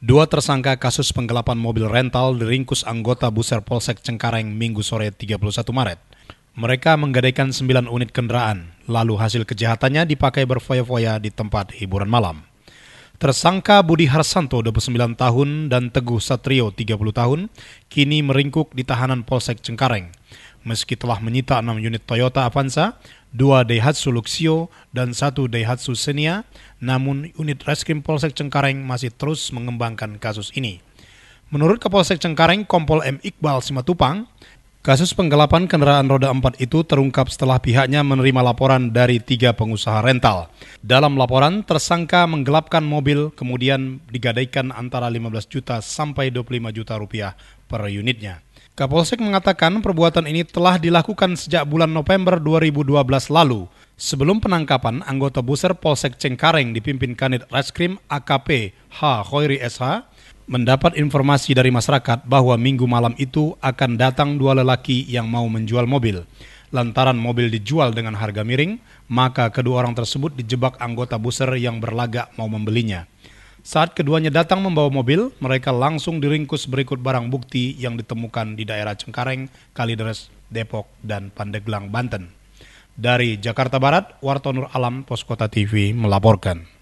Dua tersangka kasus penggelapan mobil rental diringkus anggota Buser Polsek Cengkareng Minggu sore 31 Maret. Mereka menggadaikan sembilan unit kendaraan, lalu hasil kejahatannya dipakai berfoya-foya di tempat hiburan malam. Tersangka Budi Harsanto 29 tahun dan Teguh Satrio 30 tahun kini meringkuk di tahanan Polsek Cengkareng. Meski telah menyita enam unit Toyota Avanza, dua Daihatsu Luxio dan satu Daihatsu Xenia, namun unit Reskrim Polsek Cengkareng masih terus mengembangkan kasus ini. Menurut Kapolsek Cengkareng, Kompol M. Iqbal Simatupang, Kasus penggelapan kendaraan roda 4 itu terungkap setelah pihaknya menerima laporan dari tiga pengusaha rental. Dalam laporan, tersangka menggelapkan mobil kemudian digadaikan antara 15 juta sampai 25 juta rupiah per unitnya. Kapolsek mengatakan perbuatan ini telah dilakukan sejak bulan November 2012 lalu. Sebelum penangkapan, anggota buser Polsek Cengkareng dipimpin Kanit Reskrim AKP H. Khoiri SH mendapat informasi dari masyarakat bahwa minggu malam itu akan datang dua lelaki yang mau menjual mobil. Lantaran mobil dijual dengan harga miring, maka kedua orang tersebut dijebak anggota buser yang berlagak mau membelinya. Saat keduanya datang membawa mobil, mereka langsung diringkus berikut barang bukti yang ditemukan di daerah Cengkareng, Kalideres, Depok, dan Pandeglang, Banten. Dari Jakarta Barat, Wartonur Alam, Poskota TV melaporkan.